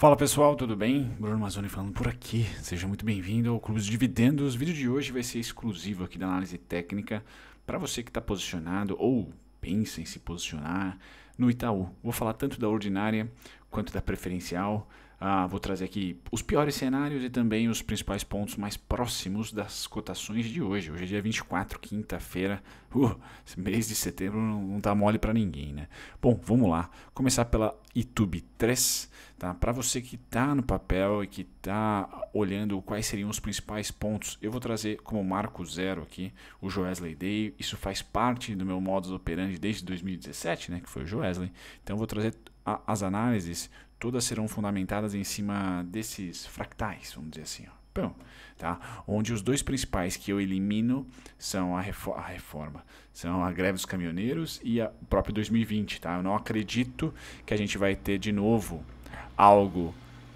Fala pessoal, tudo bem? Bruno Mazzoni falando por aqui. Seja muito bem-vindo ao Clube dos Dividendos. O vídeo de hoje vai ser exclusivo aqui da análise técnica para você que está posicionado ou pensa em se posicionar no Itaú. Vou falar tanto da ordinária quanto da preferencial. Ah, vou trazer aqui os piores cenários e também os principais pontos mais próximos das cotações de hoje. Hoje é dia 24, quinta-feira. Uh, esse mês de setembro não está mole para ninguém, né? Bom, vamos lá. Começar pela YouTube 3, tá? Para você que está no papel e que está olhando quais seriam os principais pontos, eu vou trazer como marco zero aqui o Joesley Day. Isso faz parte do meu modus operandi desde 2017, né, que foi o Joesley. Então vou trazer a, as análises todas serão fundamentadas em cima desses fractais, vamos dizer assim. Ó. Bom, tá? Onde os dois principais que eu elimino são a, refor a reforma, são a greve dos caminhoneiros e o próprio 2020. Tá? Eu não acredito que a gente vai ter de novo algo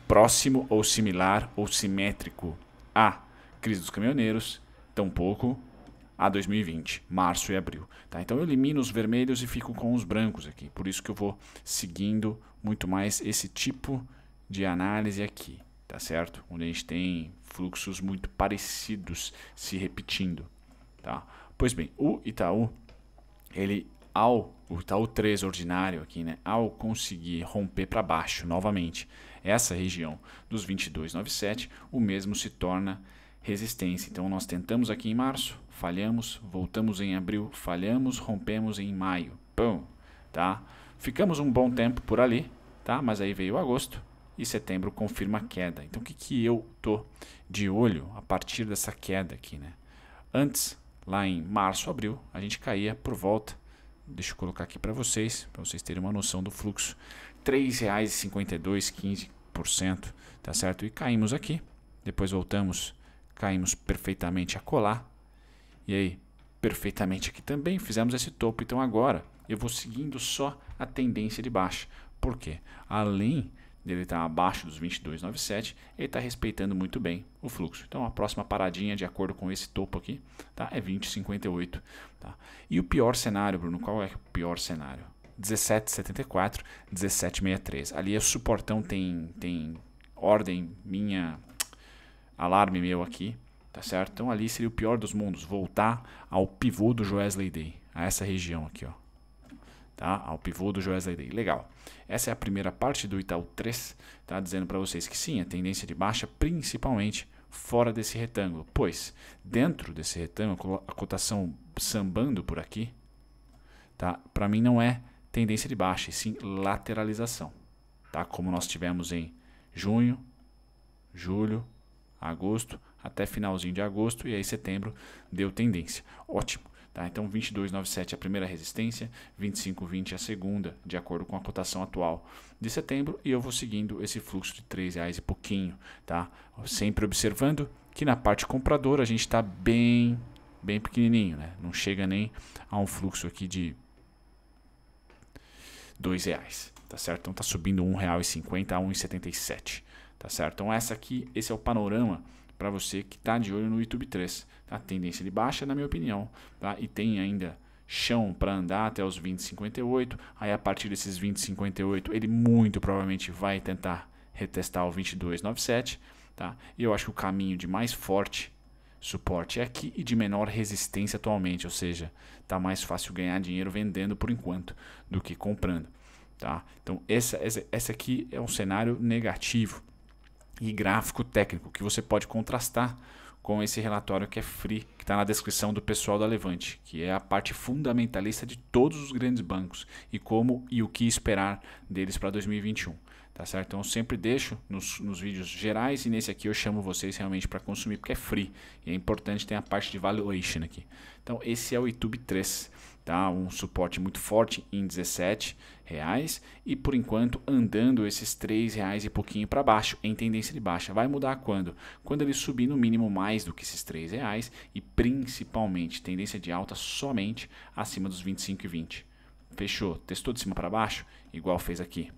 próximo ou similar ou simétrico à crise dos caminhoneiros, tampouco a 2020, março e abril. Tá? Então eu elimino os vermelhos e fico com os brancos aqui. Por isso que eu vou seguindo muito mais esse tipo de análise aqui, tá certo? Onde a gente tem fluxos muito parecidos se repetindo, tá? Pois bem, o Itaú, ele ao o Itaú 3 ordinário aqui, né, ao conseguir romper para baixo novamente essa região dos 22,97, o mesmo se torna resistência. Então nós tentamos aqui em março, falhamos, voltamos em abril, falhamos, rompemos em maio. Pum, tá? Ficamos um bom tempo por ali, tá? Mas aí veio agosto e setembro confirma a queda. Então o que, que eu tô de olho a partir dessa queda aqui, né? Antes, lá em março, abril, a gente caía por volta, deixa eu colocar aqui para vocês, para vocês terem uma noção do fluxo, R$ 3,52, 15%, tá certo? E caímos aqui, depois voltamos, caímos perfeitamente a colar, e aí, perfeitamente aqui também, fizemos esse topo. Então agora eu vou seguindo só a tendência de baixa. Por quê? Além dele estar tá abaixo dos 22,97, ele está respeitando muito bem o fluxo. Então a próxima paradinha, de acordo com esse topo aqui, tá? é 20,58. Tá? E o pior cenário, Bruno, qual é o pior cenário? 17,74, 17,63. Ali o suportão tem, tem ordem minha, alarme meu aqui, tá certo? Então ali seria o pior dos mundos, voltar ao pivô do Joesley Day, a essa região aqui, ó. Tá? Ao pivô do Joesley Day. Legal. Essa é a primeira parte do Itaú 3, tá dizendo para vocês que sim, a tendência de baixa principalmente fora desse retângulo, pois dentro desse retângulo a cotação sambando por aqui, tá? Para mim não é tendência de baixa, e sim lateralização, tá? Como nós tivemos em junho, julho, agosto, até finalzinho de agosto e aí setembro deu tendência. Ótimo. Tá? Então 22,97 é a primeira resistência, 25,20 é a segunda, de acordo com a cotação atual de setembro, e eu vou seguindo esse fluxo de 3 reais e pouquinho, tá? Sempre observando que na parte compradora a gente está bem, bem pequenininho, né? Não chega nem a um fluxo aqui de 2 reais, tá certo? Então tá subindo R$ 1,50 a 1,77, tá certo? Então essa aqui, esse é o panorama para você que está de olho no YouTube 3. Tá? Tendência de baixa, na minha opinião. Tá? E tem ainda chão para andar até os 20,58. Aí a partir desses 20,58 ele muito provavelmente vai tentar retestar o 22,97. Tá? E eu acho que o caminho de mais forte suporte é aqui e de menor resistência atualmente, ou seja, está mais fácil ganhar dinheiro vendendo por enquanto do que comprando. Tá? Então esse essa, essa aqui é um cenário negativo e gráfico técnico que você pode contrastar com esse relatório que é free, que está na descrição do pessoal da Levante, que é a parte fundamentalista de todos os grandes bancos e como e o que esperar deles para 2021. Tá certo? Então eu sempre deixo nos, nos vídeos gerais e nesse aqui eu chamo vocês realmente para consumir porque é free e é importante ter a parte de valuation aqui. Então esse é o YouTube 3 tá? Um suporte muito forte em 17 reais e por enquanto andando esses três reais e pouquinho para baixo em tendência de baixa. Vai mudar quando? Quando ele subir no mínimo mais do que esses três reais e principalmente tendência de alta somente acima dos 25 e 20. Fechou? Testou de cima para baixo? Igual fez aqui.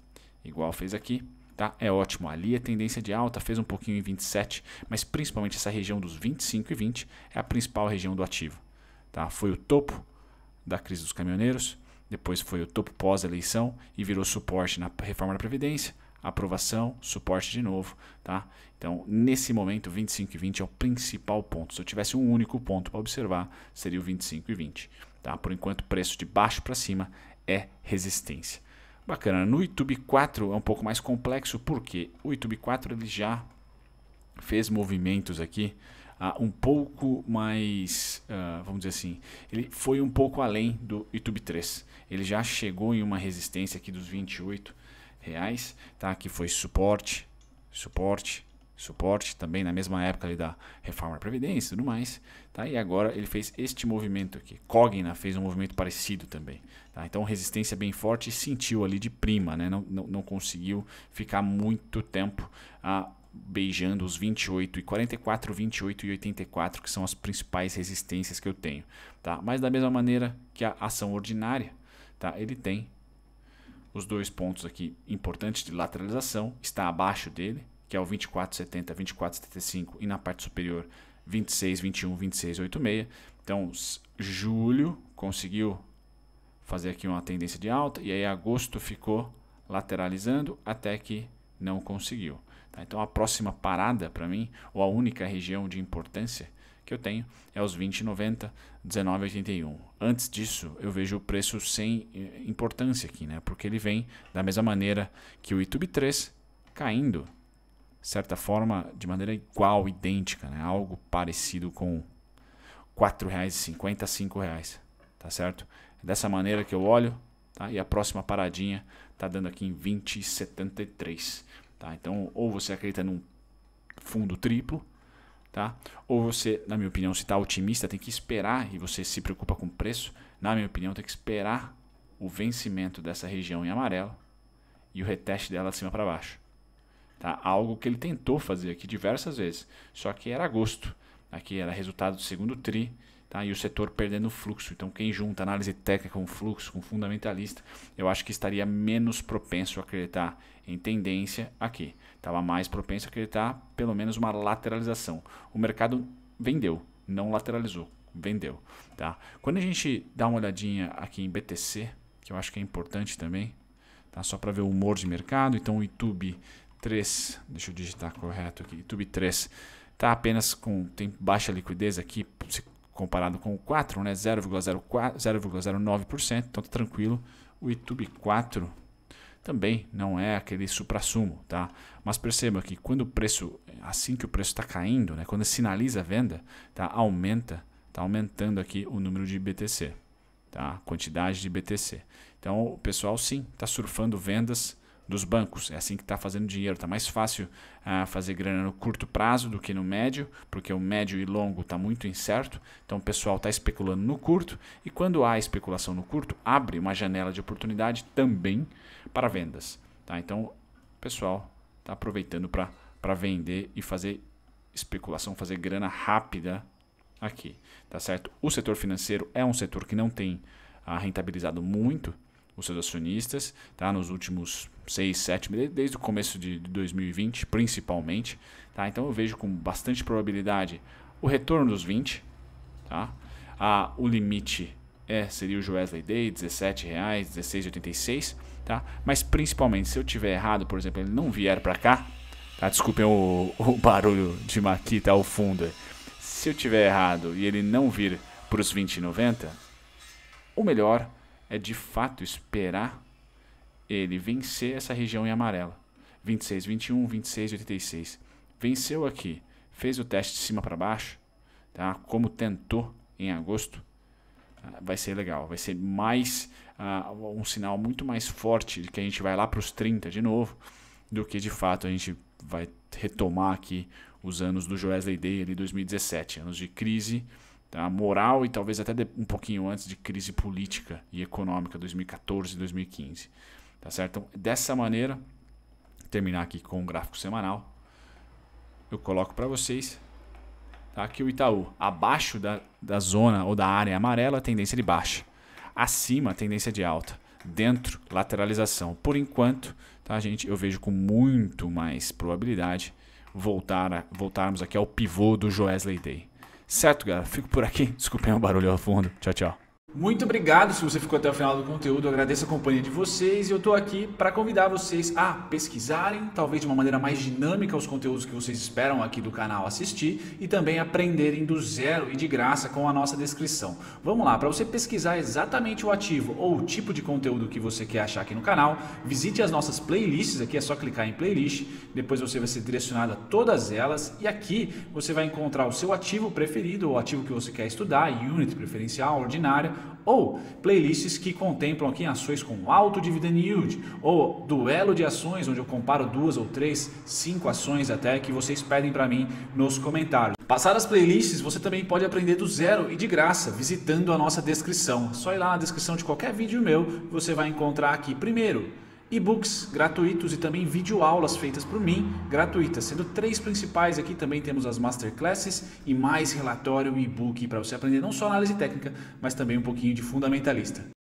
Igual fez aqui. Tá? É ótimo. Ali a é tendência de alta fez um pouquinho em 27, mas principalmente essa região dos 25 e 20 é a principal região do ativo. Tá? Foi o topo da crise dos caminhoneiros, depois foi o topo pós-eleição e virou suporte na reforma da Previdência, aprovação, suporte de novo, tá? Então, nesse momento, 25 e 20 é o principal ponto. Se eu tivesse um único ponto para observar, seria o 25 e 20, tá? Por enquanto, preço de baixo para cima é resistência. Bacana. No YouTube 4 é um pouco mais complexo, porque o YouTube 4 ele já fez movimentos aqui uh, um pouco mais, uh, vamos dizer assim, ele foi um pouco além do YouTube 3. Ele já chegou em uma resistência aqui dos 28 reais, tá? Que foi suporte, suporte, suporte também na mesma época ali da reforma da previdência e tudo mais, tá? E agora ele fez este movimento aqui. Cogna fez um movimento parecido também, tá? Então resistência bem forte e sentiu ali de prima, né? Não, não, não conseguiu ficar muito tempo a beijando os 28 e 44, 28 e 84, que são as principais resistências que eu tenho, tá? Mas da mesma maneira que a ação ordinária, tá? Ele tem os dois pontos aqui importantes de lateralização, está abaixo dele, que é o 2470, 2475 e na parte superior 26, 21, 26, 86. Então, julho conseguiu fazer aqui uma tendência de alta e aí agosto ficou lateralizando até que não conseguiu. Então a próxima parada para mim, ou a única região de importância que eu tenho, é os 20,90, 19,81. Antes disso, eu vejo o preço sem eh, importância aqui, né? Porque ele vem da mesma maneira que o YouTube 3 caindo, de certa forma, de maneira igual, idêntica, né? Algo parecido com R$ 4,50, R$ tá certo? É dessa maneira que eu olho, tá? E a próxima paradinha está dando aqui em 20,73. Tá? Então, ou você acredita num fundo triplo, tá? Ou você, na minha opinião, se está otimista, tem que esperar e você se preocupa com o preço. Na minha opinião, tem que esperar o vencimento dessa região em amarelo e o reteste dela de cima para baixo. Tá? Algo que ele tentou fazer aqui diversas vezes, só que era agosto. Aqui era resultado do segundo TRI tá? e o setor perdendo fluxo. Então, quem junta análise técnica com fluxo, com fundamentalista, eu acho que estaria menos propenso a acreditar em tendência aqui. Estava mais propenso a acreditar pelo menos uma lateralização. O mercado vendeu, não lateralizou, vendeu. Tá? Quando a gente dá uma olhadinha aqui em BTC, que eu acho que é importante também, tá? só para ver o humor de mercado, então o YouTube 3, deixa eu digitar correto aqui, YouTube 3 tá apenas com tem baixa liquidez aqui, comparado com o 4, né? 0,09%, então tá tranquilo. O YouTube 4 também não é aquele supra-sumo, tá? Mas perceba que quando o preço, assim que o preço está caindo, né? Quando sinaliza a venda, tá? Aumenta, tá aumentando aqui o número de BTC, tá? quantidade de BTC. Então o pessoal sim está surfando vendas dos bancos. É assim que está fazendo dinheiro. Está mais fácil ah, fazer grana no curto prazo do que no médio, porque o médio e longo está muito incerto. Então o pessoal está especulando no curto e quando há especulação no curto, abre uma janela de oportunidade também para vendas. Tá? Então o pessoal está aproveitando para vender e fazer especulação, fazer grana rápida aqui, tá certo? O setor financeiro é um setor que não tem ah, rentabilizado muito, os seus acionistas, tá? Nos últimos 6, 7, desde o começo de 2020, principalmente, tá? Então eu vejo com bastante probabilidade o retorno dos 20, tá? Ah, o limite é, seria o Wesley Day, R$17,00, R$16,86, tá? Mas principalmente, se eu tiver errado, por exemplo, ele não vier para cá, tá? Desculpem o, o, barulho de maquita ao fundo. Se eu tiver errado e ele não vir para os 20,90, o melhor é de fato esperar ele vencer essa região em amarela. 26, 21, 26, 86. Venceu aqui, fez o teste de cima para baixo, tá? como tentou em agosto. Ah, vai ser legal, vai ser mais uh, um sinal muito mais forte de que a gente vai lá para os 30 de novo, do que de fato a gente vai retomar aqui os anos do Joesley Day ali 2017, anos de crise tá? moral e talvez até um pouquinho antes de crise política e econômica 2014 2015 tá certo então, dessa maneira terminar aqui com um gráfico semanal eu coloco para vocês tá? que o Itaú abaixo da, da zona ou da área amarela tendência de baixa acima tendência de alta dentro lateralização por enquanto tá gente eu vejo com muito mais probabilidade voltar a, voltarmos aqui ao pivô do Joesley Day Certo, galera? Fico por aqui. Desculpem o barulho ao fundo. Tchau, tchau. Muito obrigado se você ficou até o final do conteúdo. Eu agradeço a companhia de vocês e eu estou aqui para convidar vocês a pesquisarem, talvez de uma maneira mais dinâmica, os conteúdos que vocês esperam aqui do canal assistir e também aprenderem do zero e de graça com a nossa descrição. Vamos lá, para você pesquisar exatamente o ativo ou o tipo de conteúdo que você quer achar aqui no canal, visite as nossas playlists. Aqui é só clicar em playlist, depois você vai ser direcionado a todas elas e aqui você vai encontrar o seu ativo preferido ou ativo que você quer estudar, unit preferencial, ordinária ou playlists que contemplam aqui ações com alto dividend yield, ou duelo de ações, onde eu comparo duas ou três, cinco ações até que vocês pedem para mim nos comentários. Passar as playlists você também pode aprender do zero e de graça visitando a nossa descrição. Só ir lá na descrição de qualquer vídeo meu, você vai encontrar aqui primeiro e-books gratuitos e também videoaulas feitas por mim, gratuitas, sendo três principais aqui, também temos as masterclasses e mais relatório e e-book para você aprender não só análise técnica, mas também um pouquinho de fundamentalista.